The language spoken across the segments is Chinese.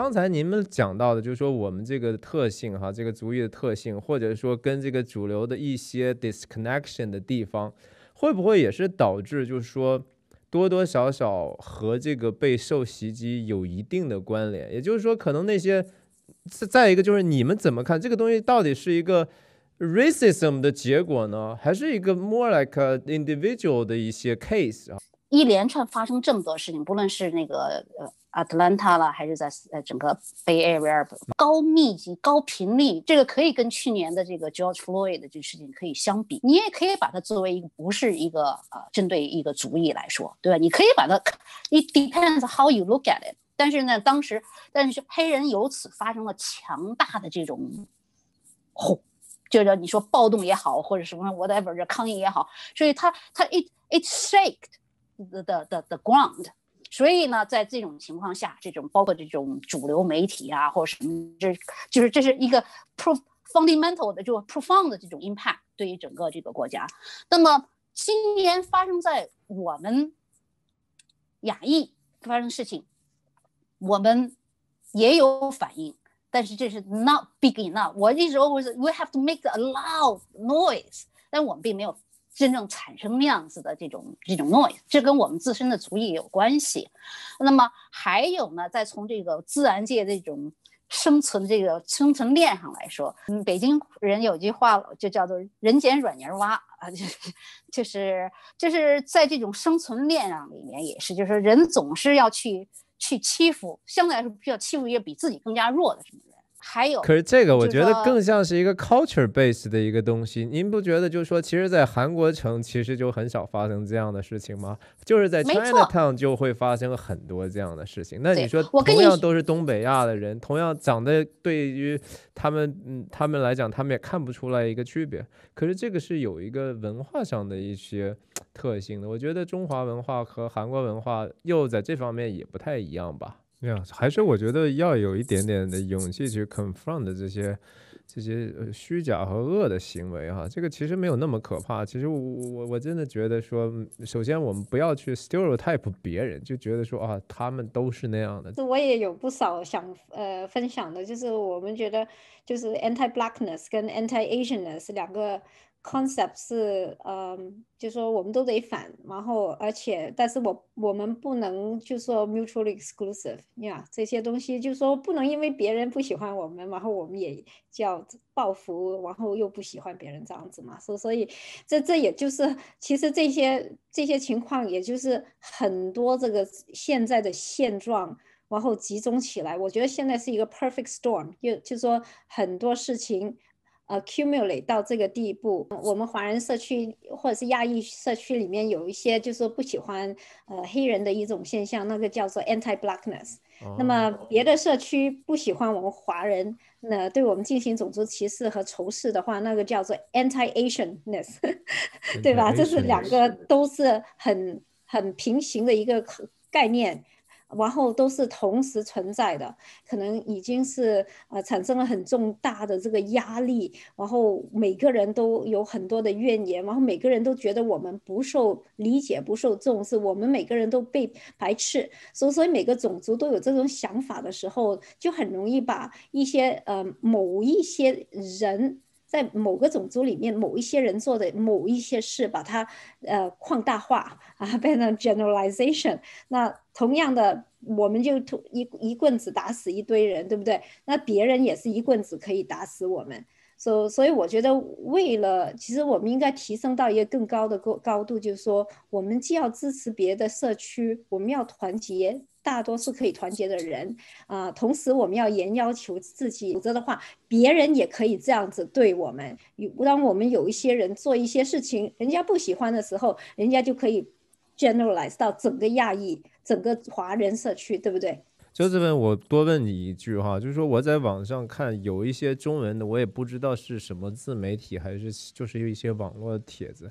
刚才您们讲到的，就是说我们这个特性哈，这个族裔的特性，或者说跟这个主流的一些 disconnection 的地方，会不会也是导致，就是说多多少少和这个被受袭击有一定的关联？也就是说，可能那些再再一个就是你们怎么看这个东西到底是一个 racism 的结果呢？还是一个 more like individual 的一些 case 啊？一连串发生这么多事情，不论是那个呃 Atlanta 了，还是在呃整个 Bay Area 高密集、高频率，这个可以跟去年的这个 George Floyd 的这个事情可以相比。你也可以把它作为一个不是一个呃针对一个族裔来说，对吧？你可以把它。It depends how you look at it。但是呢，当时但是黑人由此发生了强大的这种轰。就是你说暴动也好，或者什么 whatever 这抗议也好，所以他他 it it's s h a k e d 的的的 ground。所以呢，在这种情况下，这种包括这种主流媒体啊，或者什么，这就是这是一个 pro fundamental 的，就 profound 的这种 impact 对于整个这个国家。那么今年发生在我们亚裔发生事情，我们也有反应，但是这是 not big enough。我一直 always we have to make a loud noise，但我们并没有真正产生那样子的这种这种 noise，这跟我们自身的足底有关系。那么还有呢，再从这个自然界这种生存这个生存链上来说，嗯，北京人有句话就叫做“人捡软泥儿挖”，啊，就是就是在这种生存链上里面也是，就是人总是要去去欺负，相对来说比较欺负一些比自己更加弱的什么人。还有，可是这个我觉得更像是一个 culture base 的一个东西，您不觉得？就是说，其实，在韩国城其实就很少发生这样的事情吗？就是在 China Town 就会发生很多这样的事情。那你说，同样都是东北亚的人，同样长得，对于他们，他们来讲，他们也看不出来一个区别。可是这个是有一个文化上的一些特性的，我觉得中华文化和韩国文化又在这方面也不太一样吧。没呀，还是我觉得要有一点点的勇气去 confront 这些这些虚假和恶的行为哈，这个其实没有那么可怕。其实我我我真的觉得说，首先我们不要去 stereotype 别人，就觉得说啊，他们都是那样的。我也有不少想呃分享的，就是我们觉得就是 anti blackness 跟 anti Asianness 两个。concept 是，嗯，就说我们都得反，然后而且，但是我我们不能就说 mutually exclusive，呀，这些东西就说不能因为别人不喜欢我们，然后我们也叫报复，然后又不喜欢别人这样子嘛，所所以这这也就是，其实这些这些情况也就是很多这个现在的现状，然后集中起来，我觉得现在是一个 perfect storm，就就说很多事情。a c c u m u l a t e 到这个地步，我们华人社区或者是亚裔社区里面有一些，就是不喜欢呃黑人的一种现象，那个叫做 anti-blackness。那么别的社区不喜欢我们华人，那对我们进行种族歧视和仇视的话，那个叫做 anti-Asianness，对吧？这是两个都是很很平行的一个概念。然后都是同时存在的，可能已经是呃产生了很重大的这个压力，然后每个人都有很多的怨言，然后每个人都觉得我们不受理解、不受重视，我们每个人都被排斥，所以所以每个种族都有这种想法的时候，就很容易把一些呃某一些人。在某个种族里面，某一些人做的某一些事，把它呃扩大化啊，变成 generalization。那同样的，我们就一一棍子打死一堆人，对不对？那别人也是一棍子可以打死我们，所所以我觉得，为了其实我们应该提升到一个更高的高高度，就是说，我们既要支持别的社区，我们要团结。大多数可以团结的人啊，同时我们要严要求自己，否则的话，别人也可以这样子对我们。有当我们有一些人做一些事情，人家不喜欢的时候，人家就可以 generalize 到整个亚裔、整个华人社区，对不对就这边，我多问你一句哈，就是说我在网上看有一些中文的，我也不知道是什么自媒体，还是就是有一些网络帖子。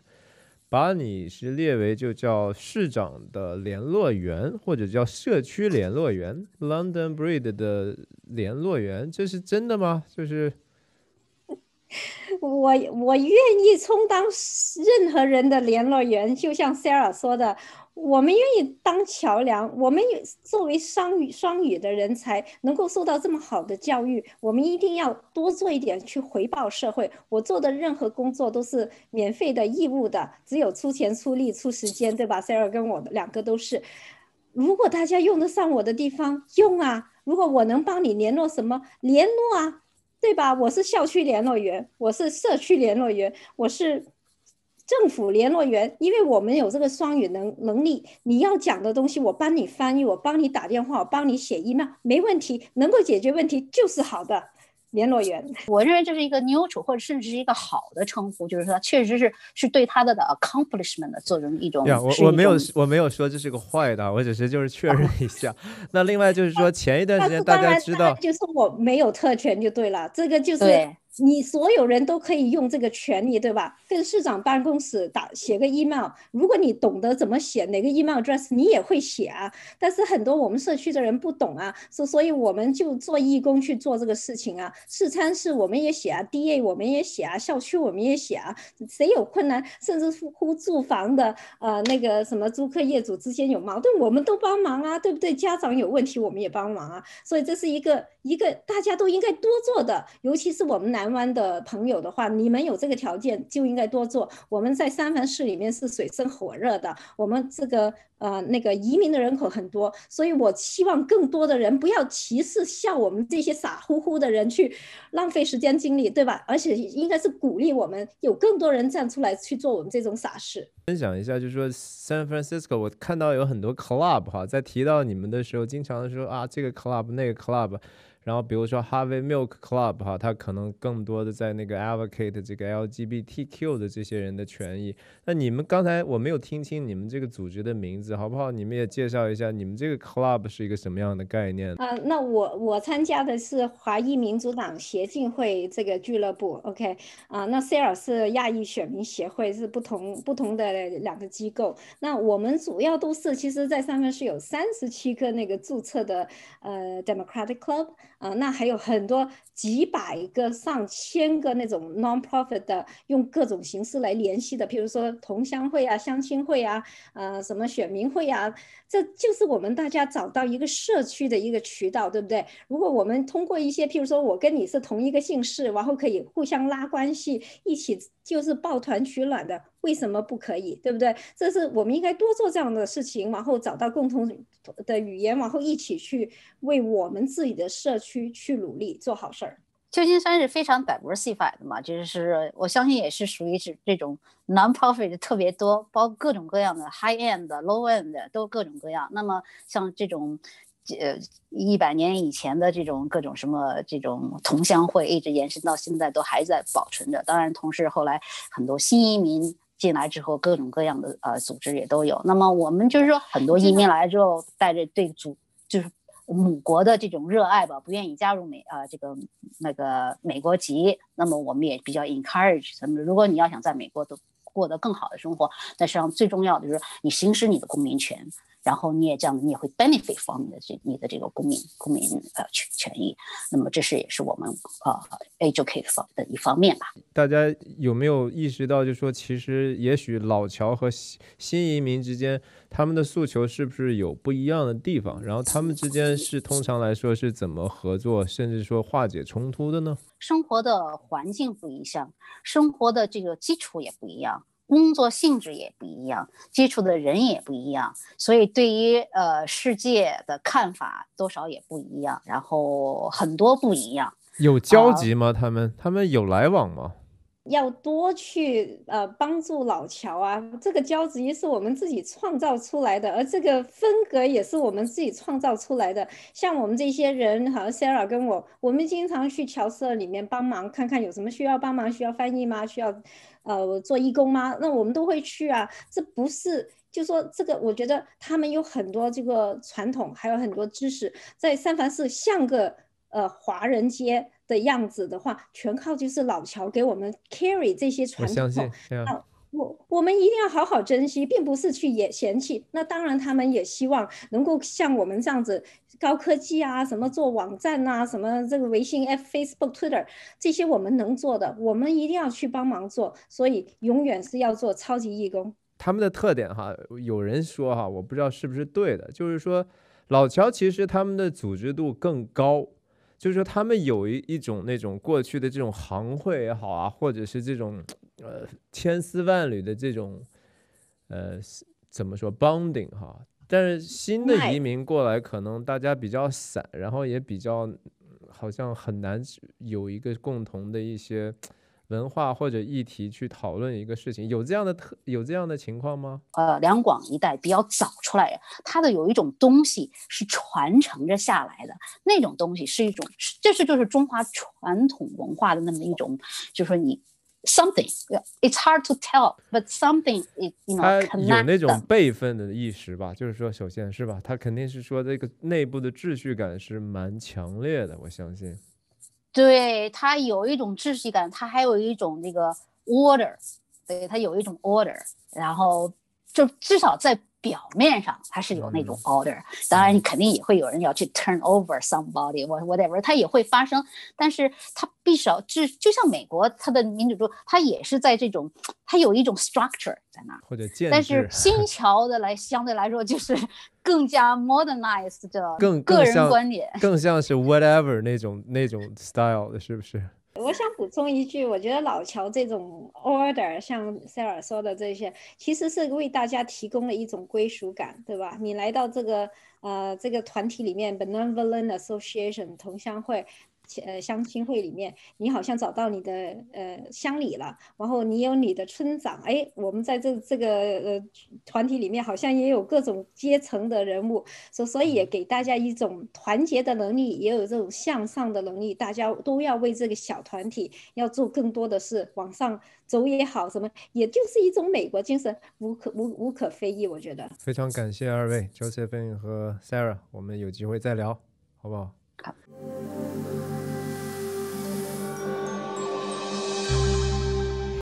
把你是列为就叫市长的联络员，或者叫社区联络员，London Breed 的联络员，这是真的吗？就是 我我愿意充当任何人的联络员，就像 Sarah 说的。我们愿意当桥梁，我们作为双语双语的人才能够受到这么好的教育，我们一定要多做一点去回报社会。我做的任何工作都是免费的、义务的，只有出钱、出力、出时间，对吧？Sarah 跟我两个都是。如果大家用得上我的地方，用啊！如果我能帮你联络什么，联络啊，对吧？我是校区联络员，我是社区联络员，我是。政府联络员，因为我们有这个双语能能力，你要讲的东西，我帮你翻译，我帮你打电话，我帮你写 email，没问题，能够解决问题就是好的联络员。我认为这是一个 new 或者甚至是一个好的称呼，就是说确实是是对他的 accomplishment 的作用一种。呀，我我没有我没有说这是个坏的，我只是就是确认一下。那另外就是说前一段时间大家知道，就是我没有特权就对了，这个就是。你所有人都可以用这个权利，对吧？跟市长办公室打写个 email，如果你懂得怎么写哪个 email address，你也会写啊。但是很多我们社区的人不懂啊，所所以我们就做义工去做这个事情啊。试餐室我们也写啊，da 我们也写啊，校区我们也写啊。谁有困难，甚至乎住房的，呃，那个什么租客业主之间有矛盾，我们都帮忙啊，对不对？家长有问题，我们也帮忙啊。所以这是一个一个大家都应该多做的，尤其是我们南。台湾的朋友的话，你们有这个条件就应该多做。我们在三藩市里面是水深火热的，我们这个。呃，那个移民的人口很多，所以我希望更多的人不要歧视像我们这些傻乎乎的人去浪费时间精力，对吧？而且应该是鼓励我们有更多人站出来去做我们这种傻事。分享一下，就是说 San Francisco，我看到有很多 club 哈，在提到你们的时候，经常说啊这个 club 那个 club，然后比如说 Harvey Milk Club 哈，它可能更多的在那个 advocate 这个 LGBTQ 的这些人的权益。那你们刚才我没有听清你们这个组织的名字。好不好？你们也介绍一下，你们这个 club 是一个什么样的概念？啊，那我我参加的是华裔民主党协进会这个俱乐部，OK，啊，那塞尔是亚裔选民协会，是不同不同的两个机构。那我们主要都是，其实在上面是有三十七个那个注册的呃 democratic club，啊，那还有很多几百个、上千个那种 non-profit 的，用各种形式来联系的，比如说同乡会啊、相亲会啊，啊，什么选民。明慧啊，这就是我们大家找到一个社区的一个渠道，对不对？如果我们通过一些，譬如说我跟你是同一个姓氏，然后可以互相拉关系，一起就是抱团取暖的，为什么不可以？对不对？这是我们应该多做这样的事情，然后找到共同的语言，然后一起去为我们自己的社区去努力，做好事儿。旧金山是非常 diverse 的嘛，就是我相信也是属于是这种 non-profit 特别多，包各种各样的 high end 的、low end 的都各种各样。那么像这种，呃，一百年以前的这种各种什么这种同乡会，一直延伸到现在都还在保存着。当然，同时后来很多新移民进来之后，各种各样的呃组织也都有。那么我们就是说，很多移民来之后带着对组就是。母国的这种热爱吧，不愿意加入美啊，这个那个美国籍，那么我们也比较 encourage。那们。如果你要想在美国都过得更好的生活，那实际上最重要的就是你行使你的公民权。然后你也这样，你也会 benefit from 的这你的这个公民公民呃权权益。那么这是也是我们呃 educate 方的一方面吧。大家有没有意识到，就说其实也许老侨和新移民之间，他们的诉求是不是有不一样的地方？然后他们之间是通常来说是怎么合作，甚至说化解冲突的呢？生活的环境不一样，生活的这个基础也不一样。工作性质也不一样，接触的人也不一样，所以对于呃世界的看法多少也不一样，然后很多不一样。有交集吗？他们他们有来往吗？要多去呃帮助老乔啊，这个交子音是我们自己创造出来的，而这个风格也是我们自己创造出来的。像我们这些人，好像 Sarah 跟我，我们经常去乔社里面帮忙，看看有什么需要帮忙、需要翻译吗？需要呃做义工吗？那我们都会去啊。这不是就说这个，我觉得他们有很多这个传统，还有很多知识，在三藩市像个呃华人街。的样子的话，全靠就是老乔给我们 carry 这些传统。我相信我我们一定要好好珍惜，并不是去也嫌弃。那当然，他们也希望能够像我们这样子，高科技啊，什么做网站啊，什么这个微信、f Facebook、Twitter 这些我们能做的，我们一定要去帮忙做。所以永远是要做超级义工。他们的特点哈，有人说哈，我不知道是不是对的，就是说老乔其实他们的组织度更高。就是说，他们有一一种那种过去的这种行会也好啊，或者是这种，呃，千丝万缕的这种，呃，怎么说，bonding 哈？但是新的移民过来，可能大家比较散，然后也比较，好像很难有一个共同的一些。文化或者议题去讨论一个事情，有这样的特有这样的情况吗？呃，两广一带比较早出来，它的有一种东西是传承着下来的，那种东西是一种，这是就是中华传统文化的那么一种，就是说你 something，it's hard to tell，but something it. know 有那种辈分的意识吧，就是说，首先是吧，他肯定是说这个内部的秩序感是蛮强烈的，我相信。对它有一种秩序感，它还有一种那个 order，对它有一种 order，然后就至少在。表面上它是有那种 order，当然你肯定也会有人要去 turn over somebody。what whatever，它也会发生，但是它必少就就像美国，它的民主制，它也是在这种，它有一种 structure 在那儿。或者建但是新桥 的来相对来说就是 更加 modernized 的。更个人观点。更像是 whatever 那种那种 style 的，是不是？我想补充一句，我觉得老乔这种 order，像塞尔说的这些，其实是为大家提供了一种归属感，对吧？你来到这个呃这个团体里面，Benavente Association 同乡会。呃，相亲会里面，你好像找到你的呃乡里了，然后你有你的村长，哎，我们在这这个呃团体里面，好像也有各种阶层的人物，所所以也给大家一种团结的能力，也有这种向上的能力，大家都要为这个小团体要做更多的事，往上走也好，什么，也就是一种美国精神，无可无无可非议，我觉得。非常感谢二位 Josephine 和 Sarah，我们有机会再聊，好不好？好。